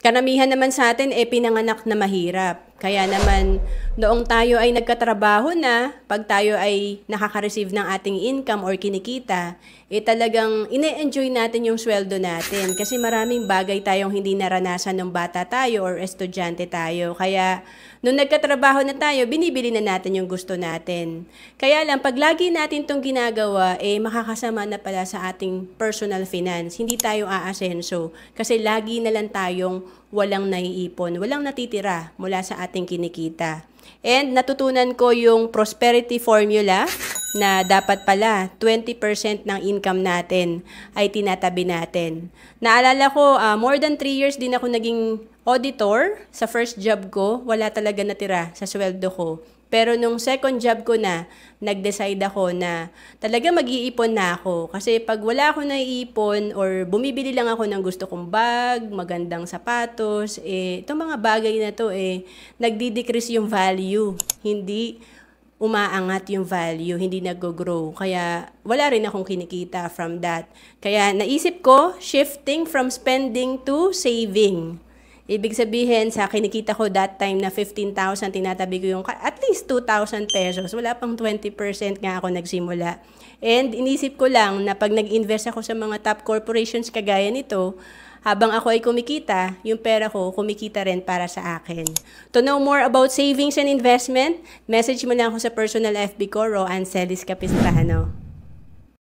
Karamihan naman sa atin, eh, pinanganak na mahirap. Kaya naman, noong tayo ay nagkatrabaho na, pag tayo ay nakaka-receive ng ating income or kinikita, eh talagang ine-enjoy natin yung sweldo natin. Kasi maraming bagay tayong hindi naranasan nung bata tayo or estudyante tayo. Kaya, nung nagkatrabaho na tayo, binibili na natin yung gusto natin. Kaya lang, pag lagi natin itong ginagawa, eh makakasama na pala sa ating personal finance. Hindi tayo aasenso kasi lagi na lang tayong walang naiipon, walang natitira mula sa ating ating kinikita. And natutunan ko yung prosperity formula na dapat pala 20% ng income natin ay tinatabi natin. Naalala ko, uh, more than 3 years din ako naging auditor sa first job ko. Wala talaga natira sa sweldo ko. Pero nung second job ko na, nag-decide ako na talaga mag-iipon na ako. Kasi pag wala ako naiipon or bumibili lang ako ng gusto kong bag, magandang sapatos, eh, itong mga bagay na to, eh, nagdi-decrease yung value. Hindi umaangat yung value, hindi nag-grow. Kaya wala rin akong kinikita from that. Kaya naisip ko, shifting from spending to saving. Ibig sabihin, sa kinikita ko that time na 15,000, tinatabi ko yung at least 2,000 pesos. Wala pang 20% nga ako nagsimula. And inisip ko lang na pag nag-invest ako sa mga top corporations kagaya nito, habang ako ay kumikita, yung pera ko kumikita rin para sa akin. To know more about savings and investment, message mo lang ako sa personal FB ko, Roan Celis Capistrano.